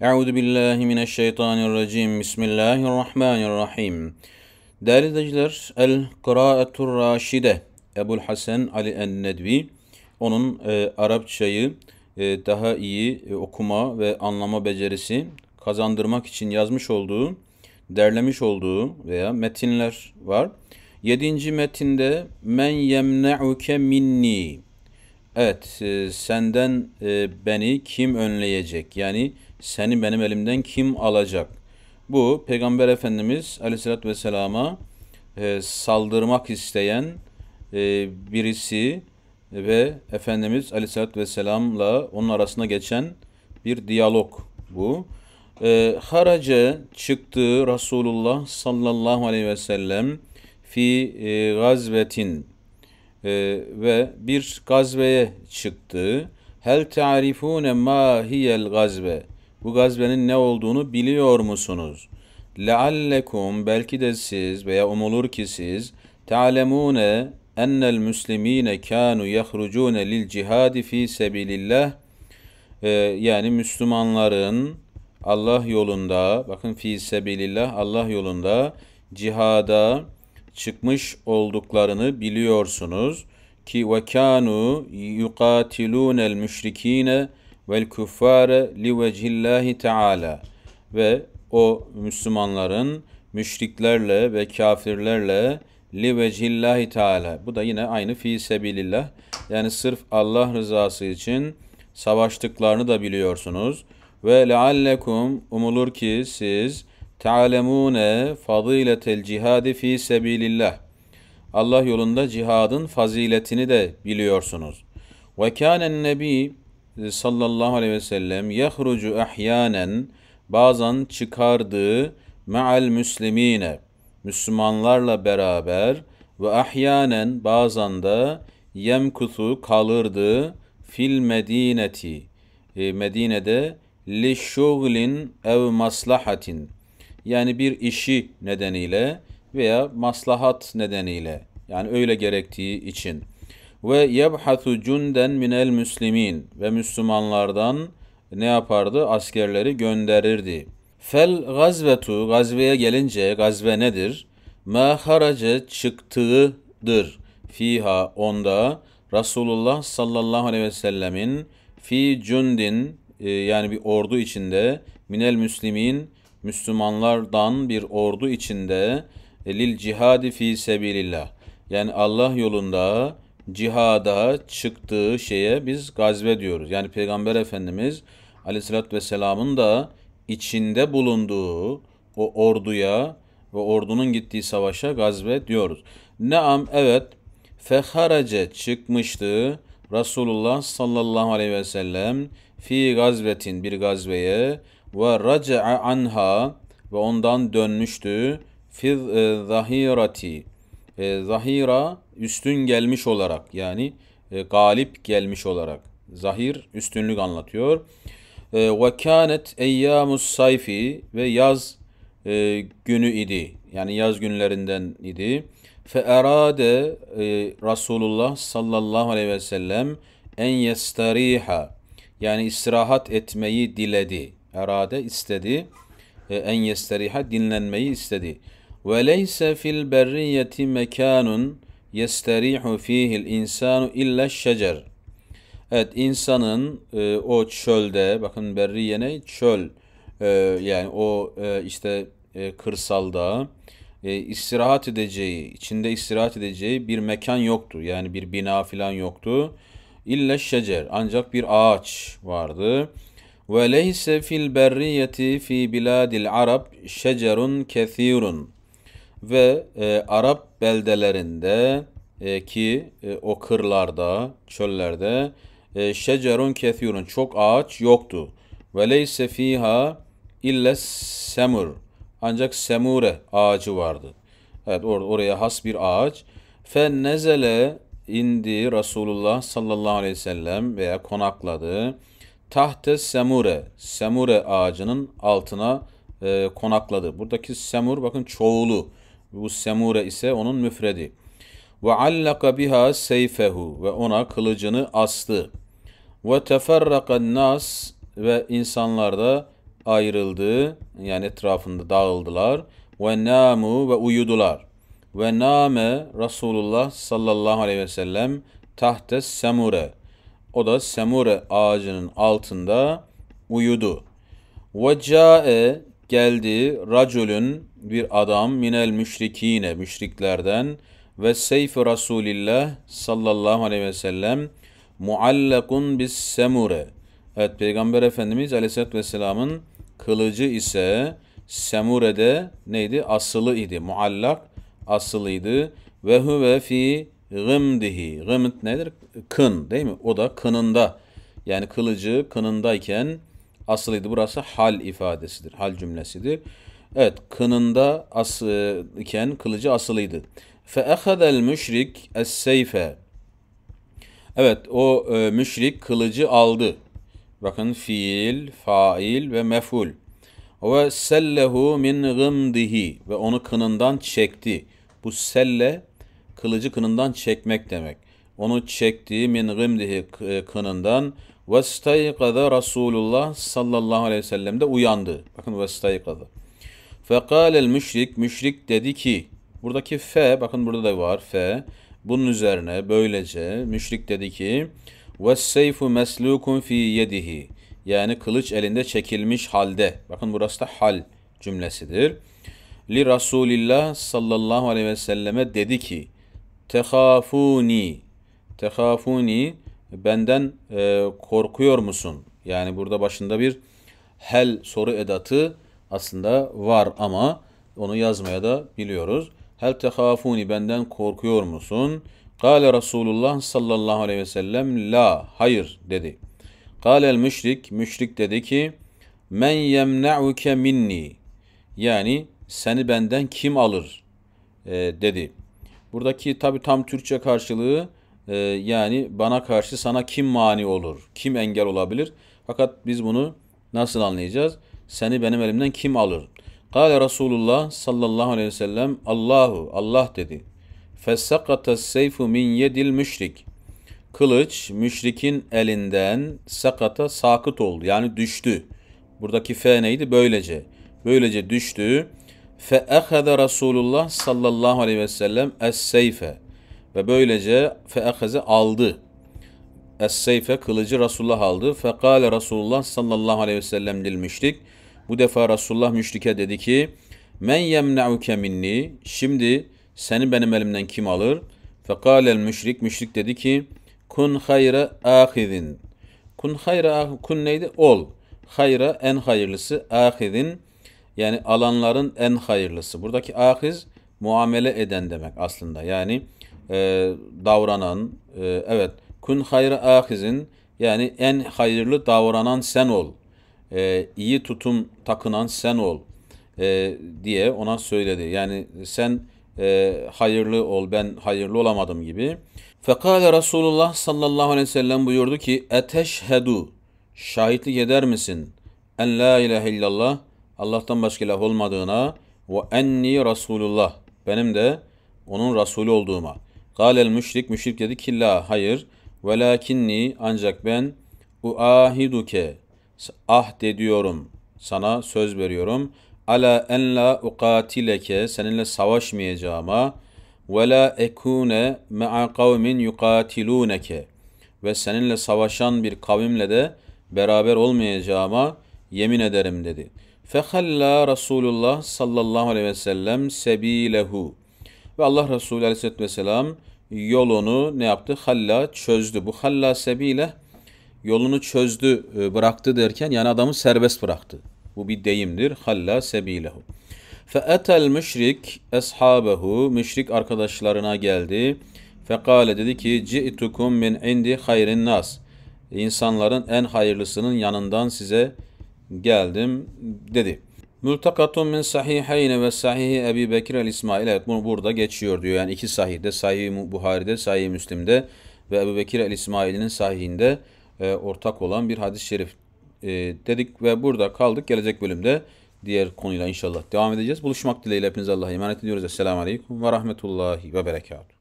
Euzu billahi mineşşeytanirracim. Bismillahirrahmanirrahim. Değerli izleyiciler, El Kıraatur Raşide Ebul Hasan Ali en-Nedvi onun e, Arapçayı e, daha iyi e, okuma ve anlama becerisi kazandırmak için yazmış olduğu, derlemiş olduğu veya metinler var. Yedinci metinde men yemne'uke minni. Evet, e, senden e, beni kim önleyecek? Yani seni benim elimden kim alacak? Bu Peygamber Efendimiz Aleyhisselatü Vesselam'a e, saldırmak isteyen e, birisi ve Efendimiz Aleyhisselatü Vesselam'la onun arasında geçen bir diyalog bu. E, harace çıktı Resulullah sallallahu aleyhi ve sellem fi e, gazvetin e, ve bir gazveye çıktı. Hel ta'rifune ma hiyel gazve? bu gazvenin ne olduğunu biliyor musunuz? لَعَلَّكُمْ belki de siz veya umulur ki siz تَعْلَمُونَ اَنَّ الْمُسْلِم۪ينَ كَانُوا يَخْرُجُونَ لِلْجِهَادِ ف۪ي سَب۪يلِ اللّٰهِ ee, yani Müslümanların Allah yolunda, bakın fi sebilillah Allah yolunda cihada çıkmış olduklarını biliyorsunuz ki ve kanu el müşrikine vel kuffare li vecillahi teala ve o Müslümanların müşriklerle ve kafirlerle li vecillahi teala. Bu da yine aynı fi sebilillah. Yani sırf Allah rızası için savaştıklarını da biliyorsunuz. Ve leallekum umulur ki siz tealemune fadiletel cihadi fi sebilillah. Allah yolunda cihadın faziletini de biliyorsunuz. Ve kânen nebi ee, sallallahu aleyhi ve sellem yahrucu ahyanen bazen çıkardığı me'al müslimine Müslümanlarla beraber ve ahyanen bazen de yemkutu kalırdı fil medineti e, Medine'de li şuglin ev maslahatin yani bir işi nedeniyle veya maslahat nedeniyle yani öyle gerektiği için ve yebhathu cunden minel müslimin ve Müslümanlardan ne yapardı? Askerleri gönderirdi. Fel gazvetu gazveye gelince gazve nedir? Ma harace çıktığıdır. Fiha onda Resulullah sallallahu aleyhi ve sellemin fi cundin e, yani bir ordu içinde minel müslimin Müslümanlardan bir ordu içinde e, lil cihadi fi sebilillah yani Allah yolunda cihada çıktığı şeye biz gazve diyoruz. Yani Peygamber Efendimiz aleyhissalatü vesselamın da içinde bulunduğu o orduya ve ordunun gittiği savaşa gazve diyoruz. Naam evet feharece çıkmıştı Resulullah sallallahu aleyhi ve sellem fi gazvetin bir gazveye ve raca'a anha ve ondan dönmüştü fi e, zahirati e, zahira üstün gelmiş olarak yani e, galip gelmiş olarak zahir üstünlük anlatıyor. E, ve kânet eyyamus sayfi ve yaz e, günü idi. Yani yaz günlerinden idi. Fe erade e, Resulullah sallallahu aleyhi ve sellem en yestariha yani istirahat etmeyi diledi. Erade istedi. E, en yestariha dinlenmeyi istedi. وَلَيْسَ فِي الْبَرِّيَّةِ مَكَانٌ يَسْتَرِيحُ ف۪يهِ الْاِنْسَانُ اِلَّا الشَّجَرُ Evet insanın e, o çölde bakın berriye ne? Çöl e, yani o e, işte e, kırsalda e, istirahat edeceği, içinde istirahat edeceği bir mekan yoktu. Yani bir bina filan yoktu. İlle şecer ancak bir ağaç vardı. Ve leyse fil berriyeti fi biladil arab şecerun ve e, Arap beldelerinde e, ki e, o kırlarda, çöllerde e, şecerun kethirun çok ağaç yoktu. Ve leyse fiha illa semur. Ancak semure ağacı vardı. Evet or oraya has bir ağaç. Fe nezele indi Resulullah sallallahu aleyhi ve sellem veya konakladı. Tahte semure, semure ağacının altına e, konakladı. Buradaki semur bakın çoğulu bu semure ise onun müfredi. Ve allaka biha seyfehu ve ona kılıcını astı. Ve teferrakan nas ve insanlar da ayrıldı yani etrafında dağıldılar. Ve namu ve uyudular. Ve name Resulullah sallallahu aleyhi ve sellem tahte semure. O da semure ağacının altında uyudu. Ve cae geldi racülün bir adam minel müşrikine müşriklerden ve seyf Rasulillah sallallahu aleyhi ve sellem muallakun bis semure. Evet Peygamber Efendimiz aleyhissalatü vesselamın kılıcı ise semure'de neydi? Asılı idi. Muallak asılıydı. Ve huve fi gımdihi. Gımd nedir? Kın değil mi? O da kınında. Yani kılıcı kınındayken asılıydı. Burası hal ifadesidir. Hal cümlesidir. Evet, kınında as e, iken kılıcı asılıydı. Fe ehadel müşrik es seyfe. Evet, o e, müşrik kılıcı aldı. Bakın fiil, fail ve meful. Ve sellehu min gımdihi ve onu kınından çekti. Bu selle kılıcı kınından çekmek demek. Onu çekti min gımdihi e, kınından. Ve staykada Resulullah sallallahu aleyhi ve sellem de uyandı. Bakın ve staykada. Fekalel müşrik, müşrik dedi ki, buradaki fe, bakın burada da var fe. Bunun üzerine böylece müşrik dedi ki, ve seyfu meslukun fi yedihi. Yani kılıç elinde çekilmiş halde. Bakın burası da hal cümlesidir. Li Rasulillah sallallahu aleyhi ve selleme dedi ki, tehafuni, tehafuni benden e, korkuyor musun? Yani burada başında bir hel soru edatı aslında var ama onu yazmaya da biliyoruz. Hel tehafuni benden korkuyor musun? Kale Resulullah sallallahu aleyhi ve sellem la hayır dedi. Kale müşrik müşrik dedi ki men yemna'uke minni yani seni benden kim alır e, dedi. Buradaki tabi tam Türkçe karşılığı e, yani bana karşı sana kim mani olur, kim engel olabilir? Fakat biz bunu nasıl anlayacağız? Seni benim elimden kim alır? Kale Resulullah sallallahu aleyhi ve sellem Allahu Allah dedi. Fessakata seyfu min yedil müşrik. Kılıç müşrikin elinden sakata sakıt oldu. Yani düştü. Buradaki fe neydi? Böylece. Böylece düştü. Fe ehaze Resulullah sallallahu aleyhi ve sellem es seyfe. Ve böylece fe ehaze aldı. Es seyfe kılıcı Resulullah aldı. Fe kale Resulullah sallallahu aleyhi ve sellem dil müşrik. Bu defa Resulullah müşrike dedi ki Men yemne'uke minni Şimdi seni benim elimden kim alır? Fekalel müşrik Müşrik dedi ki Kun hayra ahidin Kun hayra Kun neydi? Ol. Hayra en hayırlısı. Ahidin yani alanların en hayırlısı. Buradaki ahiz muamele eden demek aslında. Yani e, davranan, e, evet, kun hayra ahizin yani en hayırlı davranan sen ol e, iyi tutum takınan sen ol e, diye ona söyledi. Yani sen e, hayırlı ol ben hayırlı olamadım gibi. Fekale Resulullah sallallahu aleyhi ve sellem buyurdu ki Eteşhedu şahitlik eder misin? En la ilahe illallah Allah'tan başka ilah olmadığına ve enni Resulullah benim de onun Resulü olduğuma. Galel müşrik müşrik dedi ki la hayır velakinni ancak ben uahiduke ahd ediyorum. Sana söz veriyorum. Ala en la ukatileke seninle savaşmayacağıma ve la ekune ma'a kavmin yukatiluneke ve seninle savaşan bir kavimle de beraber olmayacağıma yemin ederim dedi. Fehalla Rasulullah sallallahu aleyhi ve sellem sebilehu. Ve Allah Resulü aleyhisselatü vesselam yolunu ne yaptı? Halla çözdü. Bu halla sebile yolunu çözdü, e, bıraktı derken yani adamı serbest bıraktı. Bu bir deyimdir. Halla sebilehu. Fe'etel müşrik eshabehu. Müşrik arkadaşlarına geldi. Fekale dedi ki ci'tukum min indi hayrin nas. İnsanların en hayırlısının yanından size geldim dedi. Mültakatun min sahiheyne ve sahihi Ebi Bekir el İsmail. Evet bunu burada geçiyor diyor. Yani iki sahihde, sahih Buhari'de, sahih Müslim'de ve Ebu Bekir el İsmail'in sahihinde e, ortak olan bir hadis-i şerif e, dedik ve burada kaldık. Gelecek bölümde diğer konuyla inşallah devam edeceğiz. Buluşmak dileğiyle hepinize Allah'a emanet ediyoruz. Esselamu Aleyküm ve Rahmetullahi ve Berekatuhu.